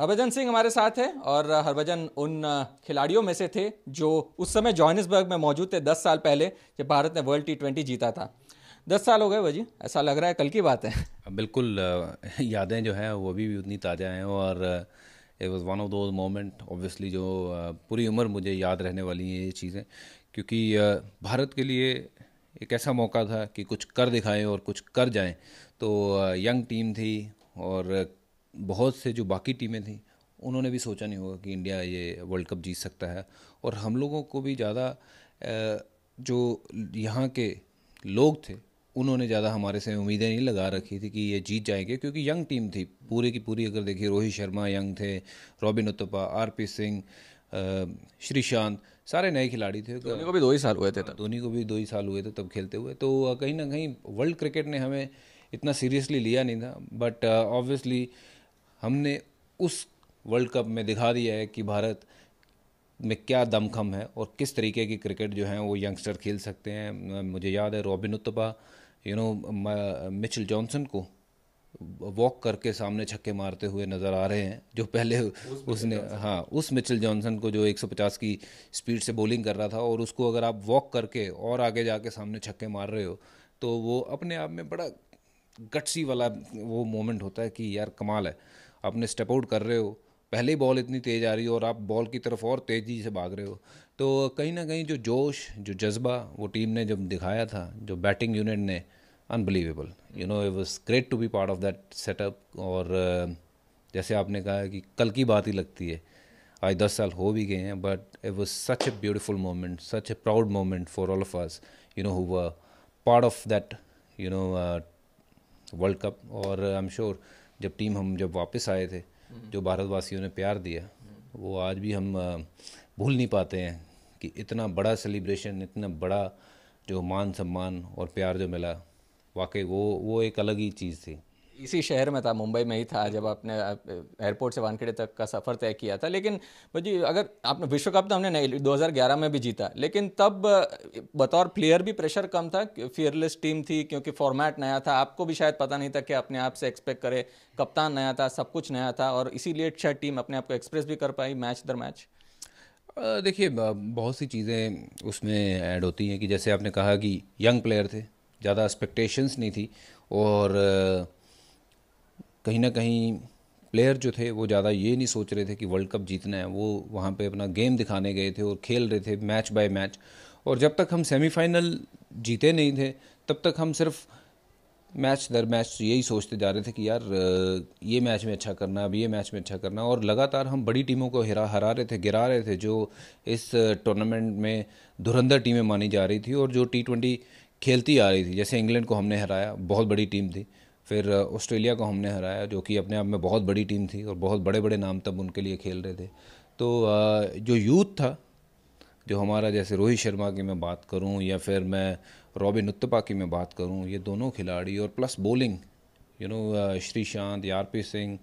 हरभजन सिंह हमारे साथ हैं और हरभजन उन खिलाड़ियों में से थे जो उस समय जॉहनिसबर्ग में मौजूद थे दस साल पहले जब भारत ने वर्ल्ड टी ट्वेंटी जीता था दस साल हो गए भाजी ऐसा लग रहा है कल की बात है बिल्कुल यादें जो हैं वो भी, भी उतनी ताज़ा हैं और it was one of those moment obviously जो पूरी उम्र मुझे याद रहने वाली हैं ये चीज़ें क्योंकि भारत के लिए एक ऐसा मौका था कि कुछ कर दिखाएं और कुछ कर जाएं तो यंग टीम थी और बहुत से जो बाकी टीमें थीं उन्होंने भी सोचा नहीं होगा कि इंडिया ये वर्ल्ड कप जीत सकता है और हम लोगों को भी ज़्यादा जो यहाँ के लोग थे उन्होंने ज़्यादा हमारे से उम्मीदें नहीं लगा रखी थी कि ये जीत जाएंगे क्योंकि यंग टीम थी पूरे की पूरी अगर देखिए रोहित शर्मा यंग थे Robin Uthappa R P Singh Sreesanth सारे नए खिलाड़ी थे धोनी को भी दो ही साल हुए थे तब धोनी को भी दो ही साल हुए थे तब खेलते हुए तो कहीं ना कहीं वर्ल्ड क्रिकेट ने हमें इतना सीरियसली लिया नहीं था बट ऑब्वियसली uh, हमने उस वर्ल्ड कप में दिखा दिया है कि भारत में क्या दमखम है और किस तरीके की क्रिकेट जो है वो यंगस्टर खेल सकते हैं मुझे याद है Robin Uthappa you know Mitchell Johnson को वॉक करके सामने छक्के मारते हुए नज़र आ रहे हैं जो पहले उस उसने हाँ उस मिचल जॉनसन को जो 150 की स्पीड से बॉलिंग कर रहा था और उसको अगर आप वॉक करके और आगे जाके सामने छक्के मार रहे हो तो वो अपने आप में बड़ा गट्सी वाला वो मोमेंट होता है कि यार कमाल है अपने स्टेप आउट कर रहे हो पहले ही बॉल इतनी तेज़ आ रही हो और आप बॉल की तरफ और तेज़ी से भाग रहे हो तो कहीं ना कहीं जो जोश जो जज्बा वो टीम ने जब दिखाया था जो बैटिंग यूनिट ने unbelievable you know it was great to be part of that setup और uh, जैसे आपने कहा कि कल की बात ही लगती है आज दस साल हो भी गए हैं but it was such a beautiful moment such a proud moment for all of us you know हुआ part of that you know world cup और आई एम श्योर sure, जब टीम हम जब वापस आए थे हम्म। जो भारतवासियों ने प्यार दिया हम्म। वो आज भी हम भूल नहीं पाते हैं कि इतना बड़ा सेलिब्रेशन इतना बड़ा जो मान सम्मान और प्यार जो मिला वाकई वो वो एक अलग ही चीज़ थी इसी शहर में था मुंबई में ही था जब आपने एयरपोर्ट से वानखेड़े तक का सफ़र तय किया था लेकिन जी अगर आपने विश्व कप तो हमने नहीं दो में भी जीता लेकिन तब बतौर प्लेयर भी प्रेशर कम था फियरलेस टीम थी क्योंकि फॉर्मेट नया था आपको भी शायद पता नहीं था कि अपने आप से एक्सपेक्ट करे कप्तान नया था सब कुछ नया था और इसीलिए शायद टीम अपने आप को एक्सप्रेस भी कर पाई मैच दर मैच देखिए बहुत सी चीज़ें उसमें ऐड होती हैं कि जैसे आपने कहा कि यंग प्लेयर थे ज़्यादा एक्सपेक्टेशंस नहीं थी और कहीं ना कहीं प्लेयर जो थे वो ज़्यादा ये नहीं सोच रहे थे कि वर्ल्ड कप जीतना है वो वहाँ पे अपना गेम दिखाने गए थे और खेल रहे थे मैच बाय मैच और जब तक हम सेमीफाइनल जीते नहीं थे तब तक हम सिर्फ मैच दर मैच यही सोचते जा रहे थे कि यार ये मैच में अच्छा करना अब ये मैच में अच्छा करना और लगातार हम बड़ी टीमों को हरा हरा रहे थे गिरा रहे थे जो इस टूर्नामेंट में धुरंधर टीमें मानी जा रही थी और जो टी ट्वेंटी खेलती आ रही थी जैसे इंग्लैंड को हमने हराया बहुत बड़ी टीम थी फिर ऑस्ट्रेलिया को हमने हराया जो कि अपने आप में बहुत बड़ी टीम थी और बहुत बड़े बड़े नाम तब उनके लिए खेल रहे थे तो जो यूथ था जो हमारा जैसे रोहित शर्मा की मैं बात करूं या फिर मैं रॉबिन उत्तपा की मैं बात करूं ये दोनों खिलाड़ी और plus bowling you know Sreesanth R P Singh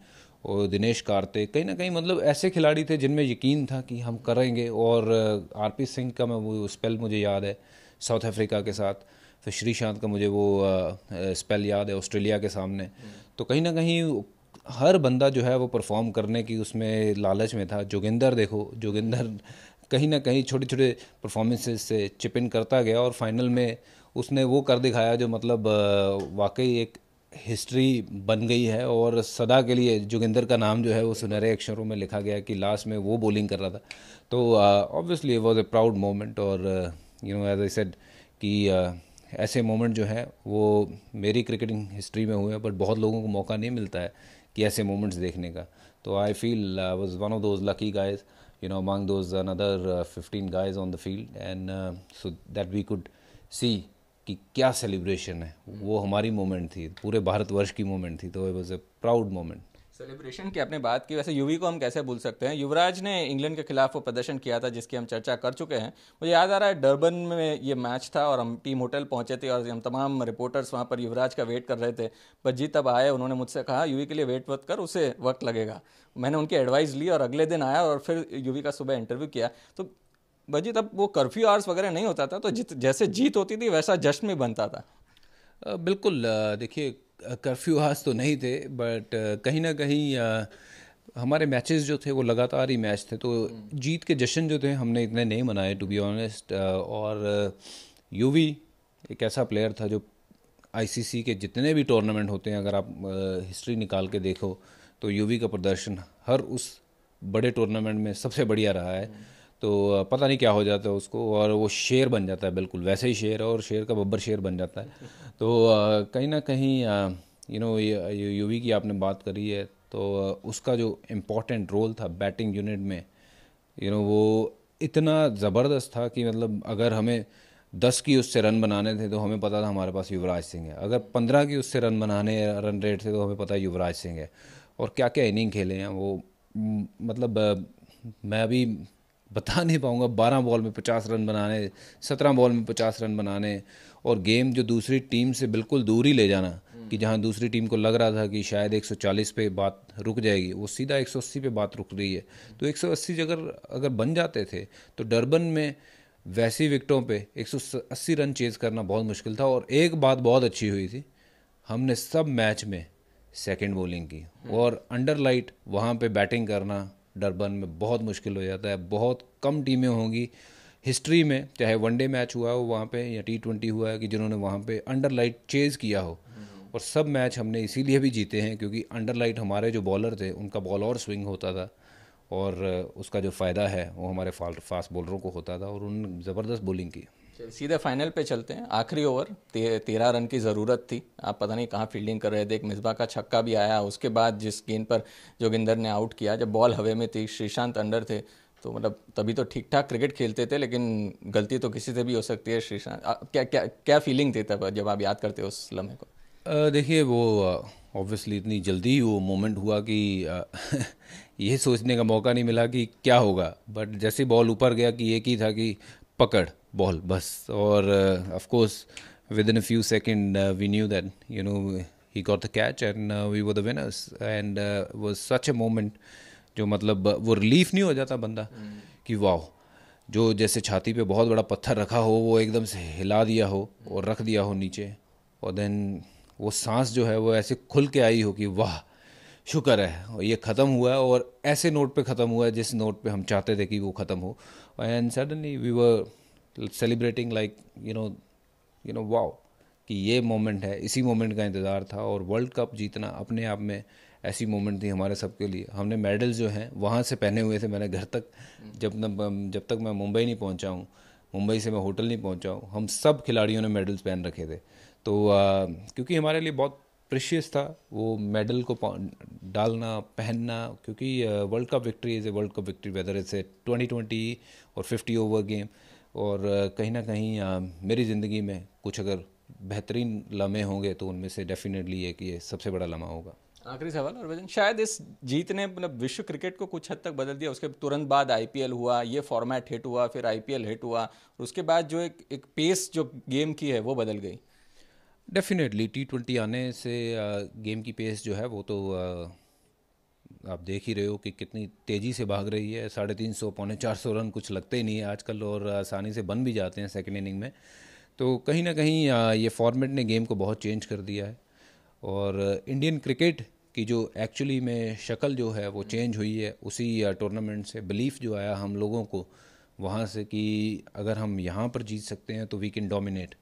और दिनेश कार्तिक कहीं ना कहीं मतलब ऐसे खिलाड़ी थे जिनमें यकीन था कि हम करेंगे और आर पी सिंह का मैं वो स्पेल मुझे याद है साउथ अफ्रीका के साथ तो श्रीशांत का मुझे वो स्पेल याद है ऑस्ट्रेलिया के सामने तो कहीं ना कहीं हर बंदा जो है वो परफॉर्म करने की उसमें लालच में था जोगिंदर देखो जोगिंदर कहीं ना कहीं छोटे छोटे परफॉर्मेंसेस से चिप इन करता गया और फाइनल में उसने वो कर दिखाया जो मतलब वाकई एक हिस्ट्री बन गई है और सदा के लिए जोगिंदर का नाम जो है वो सुनहरे अक्षरों में लिखा गया कि लास्ट में वो बॉलिंग कर रहा था तो obviously was a proud moment और you know as I said कि uh, ऐसे मोमेंट जो हैं वो मेरी क्रिकेटिंग हिस्ट्री में हुए हैं बट बहुत लोगों को मौका नहीं मिलता है कि ऐसे मोमेंट्स देखने का तो I feel I was one of those lucky guys you know among those another uh, 15 uh, guys on the field and uh, so that we कि क्या सेलिब्रेशन है वो हमारी मोमेंट थी पूरे भारतवर्ष की मोमेंट थी तो it was a proud moment celebration की आपने बात की वैसे यूवी को हम कैसे भूल सकते हैं युवराज ने इंग्लैंड के खिलाफ वो प्रदर्शन किया था जिसकी हम चर्चा कर चुके हैं मुझे याद आ रहा है डर्बन में ये मैच था और हम टीम होटल पहुंचे थे और हम तमाम रिपोर्टर्स वहाँ पर युवराज का वेट कर रहे थे पर जी तब आए उन्होंने मुझसे कहा यूवी के लिए वेट वत कर उसे वक्त लगेगा मैंने उनकी एडवाइस ली और अगले दिन आया और फिर यूवी का सुबह इंटरव्यू किया तो भाजी तब वो कर्फ्यू आवर्स वगैरह नहीं होता था तो जित जैसे जीत होती थी वैसा जश्न भी बनता था बिल्कुल देखिए कर्फ्यू हाज तो नहीं थे बट कहीं ना कहीं हमारे मैचेस जो थे वो लगातार ही मैच थे तो हम्म। जीत के जश्न जो थे हमने इतने नहीं मनाए टू बी ऑनेस्ट और यूवी एक ऐसा प्लेयर था जो आईसीसी के जितने भी टूर्नामेंट होते हैं अगर आप हिस्ट्री निकाल के देखो तो यूवी का प्रदर्शन हर उस बड़े टूर्नामेंट में सबसे बढ़िया रहा है हम्म। तो पता नहीं क्या हो जाता है उसको और वो शेर बन जाता है बिल्कुल वैसे ही शेर और शेर का बब्बर शेर बन जाता है तो कहीं ना कहीं यू नो यूवी की आपने बात करी है तो उसका जो इम्पोर्टेंट रोल था बैटिंग यूनिट में यू नो वो इतना ज़बरदस्त था कि मतलब अगर हमें दस की उससे रन बनाने थे तो हमें पता था हमारे पास युवराज सिंह है अगर पंद्रह की उससे रन बनाने रन रेट थे तो हमें पता है युवराज सिंह है और क्या क्या इनिंग खेले हैं वो मतलब मैं अभी बता नहीं पाऊँगा बारह बॉल में पचास रन बनाने सत्रह बॉल में पचास रन बनाने और गेम जो दूसरी टीम से बिल्कुल दूर ही ले जाना कि हम्म। जहाँ दूसरी टीम को लग रहा था कि शायद 140 पे बात रुक जाएगी वो सीधा 180 पे बात रुक रही है तो 180 अगर अगर बन जाते थे तो डरबन में वैसी विकटों पे 180 रन चेज करना बहुत मुश्किल था और एक बात बहुत अच्छी हुई थी हमने सब मैच में सेकेंड बॉलिंग की हम्म। और अंडर लाइट वहाँ पर बैटिंग करना डरबन में बहुत मुश्किल हो जाता है बहुत कम टीमें होंगी हिस्ट्री में चाहे वनडे मैच हुआ हो वहाँ पे या टी ट्वेंटी हुआ है कि जिन्होंने वहाँ पे अंडर लाइट चेज़ किया हो और सब मैच हमने इसीलिए भी जीते हैं क्योंकि अंडर लाइट हमारे जो बॉलर थे उनका बॉल और स्विंग होता था और उसका जो फ़ायदा है वो हमारे फास्ट बॉलरों को होता था और उन ज़बरदस्त बॉलिंग की सीधे फाइनल पे चलते हैं आखिरी ओवर ते, तेरह रन की ज़रूरत थी आप पता नहीं कहाँ फील्डिंग कर रहे थे एक मिसबा का छक्का भी आया उसके बाद जिस गेंद पर जोगिंदर ने आउट किया जब बॉल हवे में थी श्रीशांत अंडर थे तो मतलब तभी तो ठीक ठाक क्रिकेट खेलते थे लेकिन गलती तो किसी से भी हो सकती है श्रीशांत क्या क्या क्या फीलिंग थी तब जब आप याद करते हो उस लम्हे को देखिए वो ऑब्वियसली इतनी जल्दी वो मोमेंट हुआ कि ये सोचने का मौका नहीं मिला कि क्या होगा बट जैसे बॉल ऊपर गया कि एक ही था कि पकड़ बॉल बस और of course within a few second we knew we you know he got the catch and we and uh, we were the winners and uh, जो मतलब वो रिलीफ नहीं हो जाता बंदा hmm. कि वाह जो जैसे छाती पे बहुत बड़ा पत्थर रखा हो वो एकदम से हिला दिया हो और रख दिया हो नीचे और देन वो सांस जो है वो ऐसे खुल के आई हो कि वाह शुक्र है और ये ख़त्म हुआ है और ऐसे नोट पे ख़त्म हुआ है जिस नोट पे हम चाहते थे कि वो ख़त्म हो and suddenly we were celebrating like you know you know wow कि ये मोमेंट है इसी मोमेंट का इंतज़ार था और वर्ल्ड कप जीतना अपने आप में ऐसी मोमेंट थी हमारे सबके लिए हमने मेडल जो हैं वहाँ से पहने हुए थे मैंने घर तक जब न, जब तक मैं मुंबई नहीं पहुँचा हूँ मुंबई से मैं होटल नहीं पहुँचा हूँ हम सब खिलाड़ियों ने मेडल्स पहन रखे थे तो आ, क्योंकि हमारे लिए बहुत प्रिशियस था वो मेडल को डालना पहनना क्योंकि world cup victory is a world cup victory whether is a twenty twenty और फिफ्टी ओवर गेम और कहीं ना कहीं मेरी ज़िंदगी में कुछ अगर बेहतरीन लम्हे होंगे तो उनमें से डेफिनेटली एक ये सबसे बड़ा लम्हा होगा आखिरी सवाल और शायद इस जीत ने मतलब विश्व क्रिकेट को कुछ हद तक बदल दिया उसके तुरंत बाद आईपीएल हुआ ये फॉर्मेट हिट हुआ फिर आईपीएल हिट हुआ और उसके बाद जो एक एक पेस जो गेम की है वो बदल गई डेफिनेटली टी ट्वेंटी आने से गेम की पेस जो है वो तो आप देख ही रहे हो कि कितनी तेज़ी से भाग रही है साढ़े तीन सौ पौने चार सौ रन कुछ लगते ही नहीं है आजकल और आसानी से बन भी जाते हैं सेकेंड इनिंग में तो कहीं ना कहीं ये फॉर्मेट ने गेम को बहुत चेंज कर दिया है और इंडियन क्रिकेट की जो एक्चुअली में शक्ल जो है वो चेंज हुई है उसी टूर्नामेंट से बिलीफ जो आया हम लोगों को वहाँ से कि अगर हम यहाँ पर जीत सकते हैं तो we can dominate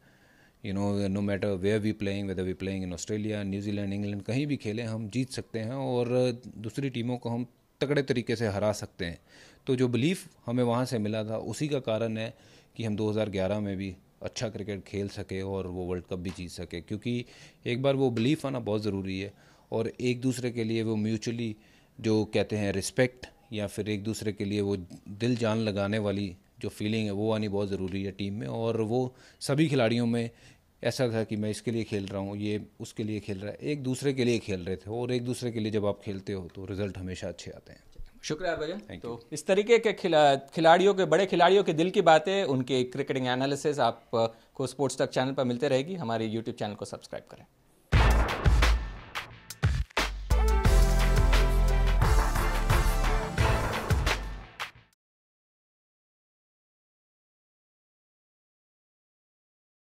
you know no matter where we playing whether we playing in Australia New Zealand England कहीं भी खेलें हम जीत सकते हैं और दूसरी टीमों को हम तगड़े तरीके से हरा सकते हैं तो जो बिलीफ हमें वहाँ से मिला था उसी का कारण है कि हम 2011 में भी अच्छा क्रिकेट खेल सके और वो वर्ल्ड कप भी जीत सके क्योंकि एक बार वो बिलीफ आना बहुत ज़रूरी है और एक दूसरे के लिए वो म्यूचुअली जो कहते हैं रिस्पेक्ट या फिर एक दूसरे के लिए वो दिल जान लगाने वाली जो फीलिंग है वो आनी बहुत ज़रूरी है टीम में और वो सभी खिलाड़ियों में ऐसा था कि मैं इसके लिए खेल रहा हूँ ये उसके लिए खेल रहा है एक दूसरे के लिए खेल रहे थे और एक दूसरे के लिए जब आप खेलते हो तो रिजल्ट हमेशा अच्छे आते हैं शुक्रिया भजन तो इस तरीके के खिला खिलाड़ियों के बड़े खिलाड़ियों के दिल की बातें उनके क्रिकेटिंग एनालिसिस आपको स्पोर्ट्स तक चैनल पर मिलते रहेगी हमारे यूट्यूब चैनल को सब्सक्राइब करें